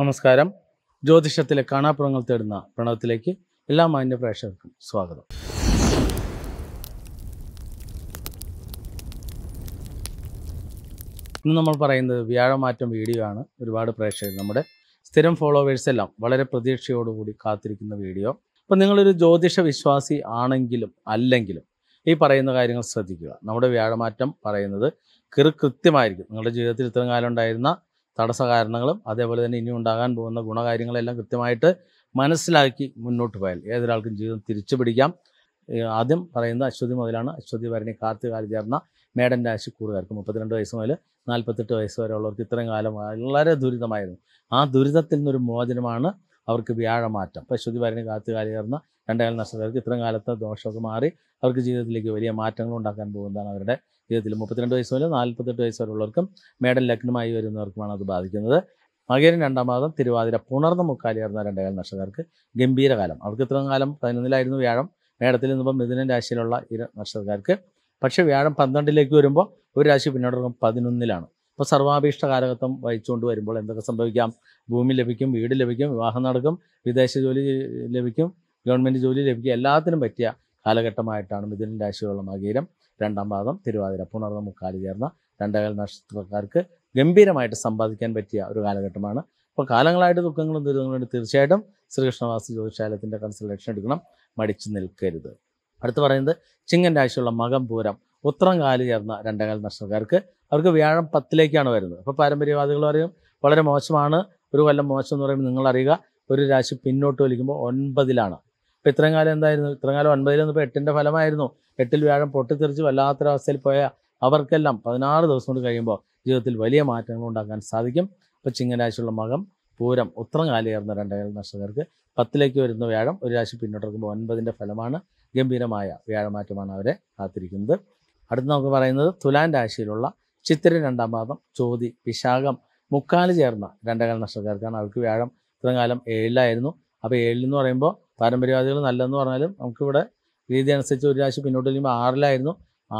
നമസ്കാരം ജ്യോതിഷത്തിലെ കാണാപ്പുറങ്ങൾ തേടുന്ന പ്രണവത്തിലേക്ക് എല്ലാ മാന്യ പ്രേക്ഷകർക്കും സ്വാഗതം ഇന്ന് നമ്മൾ പറയുന്നത് വ്യാഴമാറ്റം വീഡിയോ ആണ് ഒരുപാട് പ്രേക്ഷകർ നമ്മുടെ സ്ഥിരം ഫോളോവേഴ്സ് എല്ലാം വളരെ പ്രതീക്ഷയോടുകൂടി കാത്തിരിക്കുന്ന വീഡിയോ അപ്പം നിങ്ങളൊരു ജ്യോതിഷ വിശ്വാസി ആണെങ്കിലും അല്ലെങ്കിലും ഈ പറയുന്ന കാര്യങ്ങൾ ശ്രദ്ധിക്കുക നമ്മുടെ വ്യാഴമാറ്റം പറയുന്നത് കൃത്യമായിരിക്കും നിങ്ങളുടെ ജീവിതത്തിൽ ഇത്രയും കാലം ഉണ്ടായിരുന്ന തടസ്സ കാരണങ്ങളും അതേപോലെ തന്നെ ഇനി ഉണ്ടാകാൻ പോകുന്ന ഗുണകാര്യങ്ങളെല്ലാം കൃത്യമായിട്ട് മനസ്സിലാക്കി മുന്നോട്ട് പോയാൽ ഏതൊരാൾക്കും ജീവിതം തിരിച്ചു പിടിക്കാം ആദ്യം പറയുന്ന അശ്വതി മുതലാണ് അശ്വതി ഭരണി കാലി ചേർന്ന മേഡൻ കൂറുകാർക്ക് മുപ്പത്തിരണ്ട് വയസ്സ് മുതൽ നാൽപ്പത്തെട്ട് വയസ്സ് വരെ ഉള്ളവർക്ക് ഇത്രയും കാലം വളരെ ദുരിതമായിരുന്നു ആ ദുരിതത്തിൽ നിന്നൊരു മോചനമാണ് അവർക്ക് വ്യാഴമാറ്റം ഇപ്പോൾ ശ്രുതിവാരിന് കാത്തുകാലിയർന്ന രണ്ടേകാൽ നഷ്ടത്തിൽ ഇത്രയും കാലത്തെ ദോഷമൊക്കെ മാറി അവർക്ക് ജീവിതത്തിലേക്ക് വലിയ മാറ്റങ്ങൾ ഉണ്ടാക്കാൻ പോകുന്നതാണ് അവരുടെ ജീവിതത്തിൽ മുപ്പത്തിരണ്ട് വയസ്സ് മുതൽ നാൽപ്പത്തെട്ട് വയസ്സ് വരെയുള്ളവർക്കും മേഡൽ ലഗ്നമായി വരുന്നവർക്കുമാണ് അത് ബാധിക്കുന്നത് മകേരൻ രണ്ടാം മാസം തിരുവാതിര പുണർന്ന രണ്ടേ രണ്ടേകാൽ നക്ഷത്രക്കാർക്ക് ഗംഭീര കാലം അവർക്ക് ഇത്രയും കാലം പതിനൊന്നിലായിരുന്നു വ്യാഴം മേടത്തിൽ നിന്നിപ്പോൾ മിഥുനൻ രാശിയിലുള്ള ഇര നക്ഷത്രക്കാർക്ക് പക്ഷേ വ്യാഴം പന്ത്രണ്ടിലേക്ക് വരുമ്പോൾ ഒരു രാശി പിന്നോട്ട് പതിനൊന്നിലാണ് അപ്പോൾ സർവാഭീഷ്ട കാലഘട്ടം വഹിച്ചുകൊണ്ട് വരുമ്പോൾ എന്തൊക്കെ സംഭവിക്കാം ഭൂമി ലഭിക്കും വീട് ലഭിക്കും വിവാഹം നടക്കും വിദേശ ജോലി ലഭിക്കും ഗവൺമെൻറ് ജോലി ലഭിക്കും എല്ലാത്തിനും പറ്റിയ കാലഘട്ടമായിട്ടാണ് മിഥുനൻ രാശിയിലുള്ള മകീരം രണ്ടാം പാദം തിരുവാതിര പുണർന്ന മുക്കാലി ചേർന്ന രണ്ടകൽ നക്ഷത്രക്കാർക്ക് ഗംഭീരമായിട്ട് സമ്പാദിക്കാൻ പറ്റിയ ഒരു കാലഘട്ടമാണ് അപ്പോൾ കാലങ്ങളായിട്ട് ദുഃഖങ്ങളും ദുരിതങ്ങളും തീർച്ചയായിട്ടും ശ്രീകൃഷ്ണവാസ ജ്യോതിശാലത്തിൻ്റെ കൺസൾട്ടേഷൻ എടുക്കണം മടിച്ചു നിൽക്കരുത് അടുത്ത് പറയുന്നത് ചിങ്ങൻ രാശിയുള്ള മകം പൂരം ഉത്രം കാല് ചേർന്ന രണ്ടേകാൽ നക്ഷത്രക്കാർക്ക് അവർക്ക് വ്യാഴം പത്തിലേക്കാണ് വരുന്നത് അപ്പോൾ പാരമ്പര്യവാദികൾ പറയും വളരെ മോശമാണ് ഒരു കൊല്ലം മോശം എന്ന് പറയുമ്പോൾ നിങ്ങളറിയുക ഒരു രാശി പിന്നോട്ട് വലിക്കുമ്പോൾ ഒൻപതിലാണ് അപ്പോൾ ഇത്രയും കാലം എന്തായിരുന്നു ഇത്രയും കാലം ഒൻപതിൽ നിന്നിപ്പോൾ എട്ടിൻ്റെ ഫലമായിരുന്നു എട്ടിൽ വ്യാഴം പൊട്ടിത്തെറിച്ച് വല്ലാത്തൊരവസ്ഥയിൽ പോയ അവർക്കെല്ലാം പതിനാറ് ദിവസം കൊണ്ട് കഴിയുമ്പോൾ ജീവിതത്തിൽ വലിയ മാറ്റങ്ങൾ ഉണ്ടാക്കാൻ സാധിക്കും അപ്പോൾ ചിങ്ങരാശിയുള്ള മകം പൂരം ഉത്രം കാലേർന്ന രണ്ടേകാൽ നക്ഷത്രക്കാർക്ക് പത്തിലേക്ക് വരുന്ന വ്യാഴം ഒരു രാശി വയ്ക്കുമ്പോൾ ഒൻപതിൻ്റെ ഫലമാണ് ഗംഭീരമായ വ്യാഴമാറ്റമാണ് അവരെ കാത്തിരിക്കുന്നത് അടുത്ത് നമുക്ക് പറയുന്നത് തുലാൻ രാശിയിലുള്ള ചിത്തിര രണ്ടാം പാദം ചോതി പിശാകം മുക്കാല് ചേർന്ന രണ്ടകാല നക്ഷത്രക്കാർക്കാണ് അവർക്ക് വ്യാഴം ഇത്രയും കാലം ഏഴിലായിരുന്നു അപ്പോൾ ഏഴിലെന്ന് പറയുമ്പോൾ പാരമ്പര്യവാദികൾ നല്ലതെന്ന് പറഞ്ഞാലും നമുക്കിവിടെ രീതി അനുസരിച്ച് ഒരു രാശി പിന്നോട്ട് ചെല്ലുമ്പോൾ ആറിലായിരുന്നു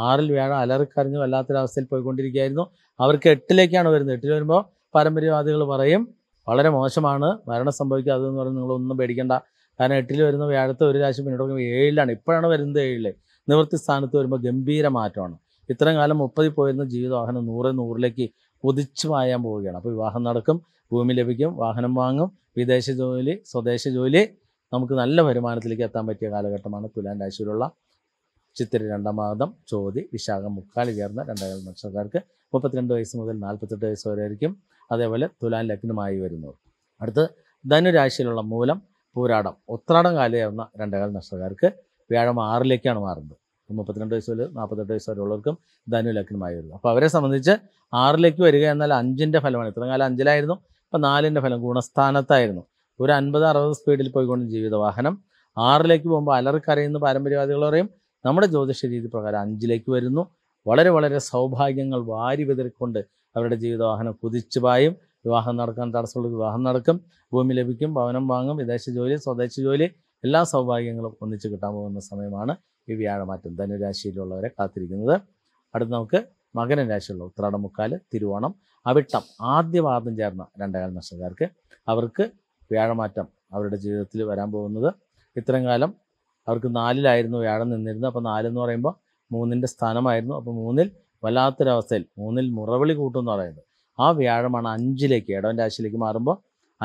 ആറിൽ വ്യാഴം അലറിക്കറിഞ്ഞു വല്ലാത്തൊരവസ്ഥയിൽ പോയിക്കൊണ്ടിരിക്കുകയായിരുന്നു അവർക്ക് എട്ടിലേക്കാണ് വരുന്നത് എട്ടിൽ വരുമ്പോൾ പാരമ്പര്യവാദികൾ പറയും വളരെ മോശമാണ് മരണം സംഭവിക്കുക അതെന്ന് പറഞ്ഞ് നിങ്ങളൊന്നും പേടിക്കേണ്ട കാരണം എട്ടിൽ വരുന്ന വ്യാഴത്തെ ഒരു രാശി പിന്നോട്ട് ഏഴിലാണ് ഇപ്പോഴാണ് വരുന്നത് ഏഴിൽ നിവൃത്തി സ്ഥാനത്ത് വരുമ്പോൾ ഗംഭീര മാറ്റമാണ് ഇത്രയും കാലം മുപ്പതിൽ പോയിരുന്ന ജീവിതവാഹനം നൂറ് നൂറിലേക്ക് കുതിച്ചു വായാൻ പോവുകയാണ് അപ്പോൾ വിവാഹം നടക്കും ഭൂമി ലഭിക്കും വാഹനം വാങ്ങും വിദേശ ജോലി സ്വദേശ ജോലി നമുക്ക് നല്ല വരുമാനത്തിലേക്ക് എത്താൻ പറ്റിയ കാലഘട്ടമാണ് തുലാൻ രാശിയിലുള്ള ചിത്തിര രണ്ടാം മാതം ചോതി വിശാഖം മുക്കാൽ ചേർന്ന രണ്ടായിരം നക്ഷത്രക്കാർക്ക് മുപ്പത്തിരണ്ട് വയസ്സ് മുതൽ നാൽപ്പത്തെട്ട് വയസ്സ് വരെ ആയിരിക്കും അതേപോലെ തുലാൻ ലഗ്നമായി വരുന്നവർ അടുത്ത് ധനുരാശിയിലുള്ള മൂലം പൂരാടം ഉത്രാടം കാലയേർന്ന രണ്ടേകാൽ നക്ഷത്രക്കാർക്ക് വ്യാഴം ആറിലേക്കാണ് മാറുന്നത് മുപ്പത്തിരണ്ട് വയസ്സുകൾ നാൽപ്പത്തെട്ട് വയസ്സ് വരെയുള്ളവർക്കും ഉള്ളവർക്കും ധനു ലഗ്നമായി വരുന്നു അപ്പോൾ അവരെ സംബന്ധിച്ച് ആറിലേക്ക് വരിക എന്നാൽ അഞ്ചിൻ്റെ ഫലമാണ് ഇത്രയും കാലം അഞ്ചിലായിരുന്നു ഇപ്പം നാലിൻ്റെ ഫലം ഗുണസ്ഥാനത്തായിരുന്നു ഒരു അൻപത് അറുപത് സ്പീഡിൽ പോയിക്കൊണ്ട് ജീവിത വാഹനം ആറിലേക്ക് പോകുമ്പോൾ അലർക്കറിയുന്ന പാരമ്പര്യവാദികൾ പറയും നമ്മുടെ ജ്യോതിഷ രീതി പ്രകാരം അഞ്ചിലേക്ക് വരുന്നു വളരെ വളരെ സൗഭാഗ്യങ്ങൾ വാരി വിതറിക്കൊണ്ട് അവരുടെ ജീവിത വാഹനം കുതിച്ചു പായും വിവാഹം നടക്കാൻ തടസ്സമുള്ള വിവാഹം നടക്കും ഭൂമി ലഭിക്കും ഭവനം വാങ്ങും വിദേശ ജോലി സ്വദേശ ജോലി എല്ലാ സൗഭാഗ്യങ്ങളും ഒന്നിച്ച് കിട്ടാൻ പോകുന്ന സമയമാണ് ഈ വ്യാഴമാറ്റം ധനുരാശിയിലുള്ളവരെ കാത്തിരിക്കുന്നത് അടുത്ത് നമുക്ക് മകന രാശിയുള്ള ഉത്രാടമുക്കാല് തിരുവോണം അവിട്ടം ആദ്യപാദം ചേർന്ന രണ്ടകാല നക്ഷത്രക്കാർക്ക് അവർക്ക് വ്യാഴമാറ്റം അവരുടെ ജീവിതത്തിൽ വരാൻ പോകുന്നത് ഇത്രയും കാലം അവർക്ക് നാലിലായിരുന്നു വ്യാഴം നിന്നിരുന്നത് അപ്പോൾ നാലെന്ന് പറയുമ്പോൾ മൂന്നിൻ്റെ സ്ഥാനമായിരുന്നു അപ്പോൾ മൂന്നിൽ വല്ലാത്തൊരവസ്ഥയിൽ മൂന്നിൽ മുറവിളി കൂട്ടുമെന്ന് പറയുന്നത് ആ വ്യാഴമാണ് അഞ്ചിലേക്ക് ഇടവൻ രാശിയിലേക്ക് മാറുമ്പോൾ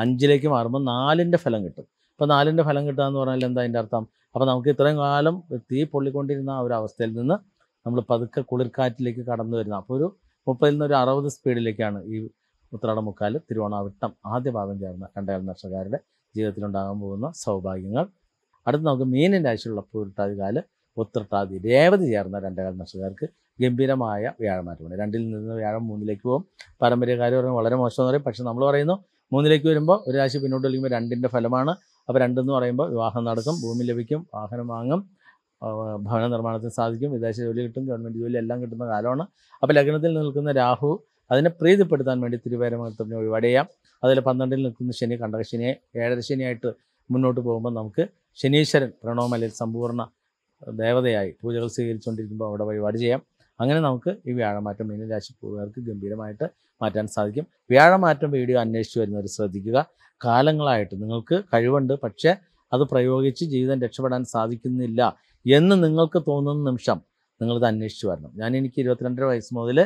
അഞ്ചിലേക്ക് മാറുമ്പോൾ നാലിൻ്റെ ഫലം കിട്ടും അപ്പോൾ നാലിൻ്റെ ഫലം കിട്ടുക എന്ന് പറഞ്ഞാൽ എന്താ അതിൻ്റെ അർത്ഥം അപ്പോൾ നമുക്ക് ഇത്രയും കാലം തീ പൊള്ളിക്കൊണ്ടിരുന്ന ഒരു അവസ്ഥയിൽ നിന്ന് നമ്മൾ പതുക്കെ കുളിർക്കാറ്റിലേക്ക് കടന്നു വരുന്നത് അപ്പോൾ ഒരു മുപ്പതിൽ നിന്ന് ഒരു അറുപത് സ്പീഡിലേക്കാണ് ഈ ഉത്രാട മുക്കാൽ തിരുവോണാവിട്ടം ആദ്യ ഭാഗം ചേർന്ന കണ്ടയാൽ നർഷകാരുടെ ജീവിതത്തിലുണ്ടാകാൻ പോകുന്ന സൗഭാഗ്യങ്ങൾ അടുത്ത് നമുക്ക് മീനിൻ്റെ ആഴ്ചയുള്ള പൂരിട്ടാതി കാല് ഉത്രട്ടാതി രേവതി ചേർന്ന രണ്ടകാല നക്ഷത്രക്കാർക്ക് ഗംഭീരമായ വ്യാഴമാറ്റമുണ്ട് രണ്ടിൽ നിന്ന് വ്യാഴം മൂന്നിലേക്ക് പോകും പാരമ്പര്യകാര്യം പറയുമ്പോൾ വളരെ മോശമെന്ന് പറയും പക്ഷേ നമ്മൾ പറയുന്നു മൂന്നിലേക്ക് വരുമ്പോൾ ഒരു രാശി പിന്നോട്ട് വലിക്കുമ്പോൾ രണ്ടിൻ്റെ ഫലമാണ് അപ്പോൾ രണ്ടെന്ന് പറയുമ്പോൾ വിവാഹം നടക്കും ഭൂമി ലഭിക്കും വാഹനം വാങ്ങും ഭവന നിർമ്മാണത്തിന് സാധിക്കും വിദേശ ജോലി കിട്ടും ഗവൺമെൻറ് ജോലി എല്ലാം കിട്ടുന്ന കാലമാണ് അപ്പോൾ ലഗ്നത്തിൽ നിൽക്കുന്ന രാഹു അതിനെ പ്രീതിപ്പെടുത്താൻ വേണ്ടി തിരുവേരമംഗലത്തിനെ ഒരുപാട് ചെയ്യാം അതിൽ പന്ത്രണ്ടിൽ നിൽക്കുന്ന ശനി കണ്ടക ശനിയെ ഏഴര ശനിയായിട്ട് മുന്നോട്ട് പോകുമ്പോൾ നമുക്ക് ശനീശ്വരൻ പ്രണവമലയിൽ സമ്പൂർണ്ണ ദേവതയായി പൂജകൾ സ്വീകരിച്ചുകൊണ്ടിരിക്കുമ്പോൾ അവിടെ വഴിപാട് ചെയ്യാം അങ്ങനെ നമുക്ക് ഈ വ്യാഴമാറ്റം മീനരാശിക്കാർക്ക് ഗംഭീരമായിട്ട് മാറ്റാൻ സാധിക്കും വ്യാഴമാറ്റം വീഡിയോ അന്വേഷിച്ച് വരുന്നവർ ശ്രദ്ധിക്കുക കാലങ്ങളായിട്ട് നിങ്ങൾക്ക് കഴിവുണ്ട് പക്ഷേ അത് പ്രയോഗിച്ച് ജീവിതം രക്ഷപ്പെടാൻ സാധിക്കുന്നില്ല എന്ന് നിങ്ങൾക്ക് തോന്നുന്ന നിമിഷം നിങ്ങളിത് അന്വേഷിച്ച് വരണം ഞാൻ എനിക്ക് ഇരുപത്തിരണ്ടര വയസ്സ് മുതൽ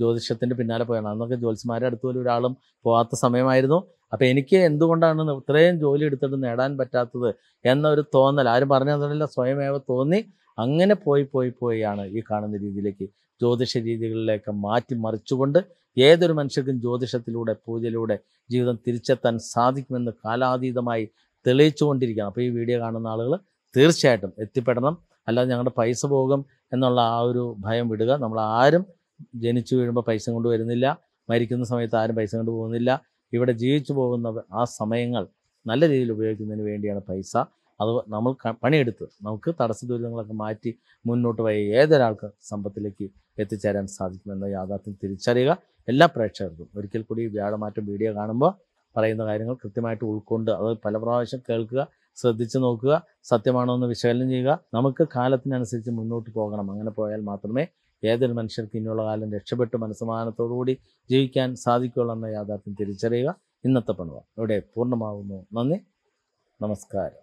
ജ്യോതിഷത്തിൻ്റെ പിന്നാലെ പോയാണ് അന്നൊക്കെ ജ്യോത്സ്യമാരുടെ അടുത്ത് പോലും ഒരാളും പോകാത്ത സമയമായിരുന്നു അപ്പോൾ എനിക്ക് എന്തുകൊണ്ടാണ് ഇത്രയും ജോലി എടുത്തിട്ട് നേടാൻ പറ്റാത്തത് എന്നൊരു തോന്നൽ ആരും പറഞ്ഞതല്ല സ്വയമേവ തോന്നി അങ്ങനെ പോയി പോയി പോയാണ് ഈ കാണുന്ന രീതിയിലേക്ക് ജ്യോതിഷ രീതികളിലേക്ക് മാറ്റി മറിച്ചുകൊണ്ട് ഏതൊരു മനുഷ്യർക്കും ജ്യോതിഷത്തിലൂടെ പൂജയിലൂടെ ജീവിതം തിരിച്ചെത്താൻ സാധിക്കുമെന്ന് കാലാതീതമായി തെളിയിച്ചുകൊണ്ടിരിക്കുകയാണ് അപ്പോൾ ഈ വീഡിയോ കാണുന്ന ആളുകൾ തീർച്ചയായിട്ടും എത്തിപ്പെടണം അല്ലാതെ ഞങ്ങളുടെ പൈസ പോകും എന്നുള്ള ആ ഒരു ഭയം വിടുക നമ്മൾ ആരും ജനിച്ചു വീഴുമ്പോൾ പൈസ കൊണ്ട് വരുന്നില്ല മരിക്കുന്ന സമയത്ത് ആരും പൈസ കൊണ്ട് പോകുന്നില്ല ഇവിടെ ജീവിച്ചു പോകുന്ന ആ സമയങ്ങൾ നല്ല രീതിയിൽ ഉപയോഗിക്കുന്നതിന് വേണ്ടിയാണ് പൈസ അത് നമ്മൾ പണിയെടുത്ത് നമുക്ക് തടസ്സ ദുരിതങ്ങളൊക്കെ മാറ്റി മുന്നോട്ട് പോയി ഏതൊരാൾക്ക് സമ്പത്തിലേക്ക് എത്തിച്ചേരാൻ സാധിക്കുമെന്ന യാഥാർത്ഥ്യം തിരിച്ചറിയുക എല്ലാ പ്രേക്ഷകർക്കും ഒരിക്കൽ കൂടി വ്യാഴമാറ്റം വീഡിയോ കാണുമ്പോൾ പറയുന്ന കാര്യങ്ങൾ കൃത്യമായിട്ട് ഉൾക്കൊണ്ട് അത് പല പ്രാവശ്യം കേൾക്കുക ശ്രദ്ധിച്ചു നോക്കുക സത്യമാണോ എന്ന് വിശകലനം ചെയ്യുക നമുക്ക് കാലത്തിനനുസരിച്ച് മുന്നോട്ട് പോകണം അങ്ങനെ പോയാൽ മാത്രമേ ഏതൊരു മനുഷ്യർക്ക് ഇനിയുള്ള കാലം രക്ഷപ്പെട്ട് മനസ്സമാനത്തോടുകൂടി ജീവിക്കാൻ സാധിക്കുകയുള്ളൂ എന്ന യാഥാർത്ഥ്യം തിരിച്ചറിയുക ഇന്നത്തെ പണിവ ഇവിടെ പൂർണ്ണമാകുന്നു നന്ദി നമസ്കാരം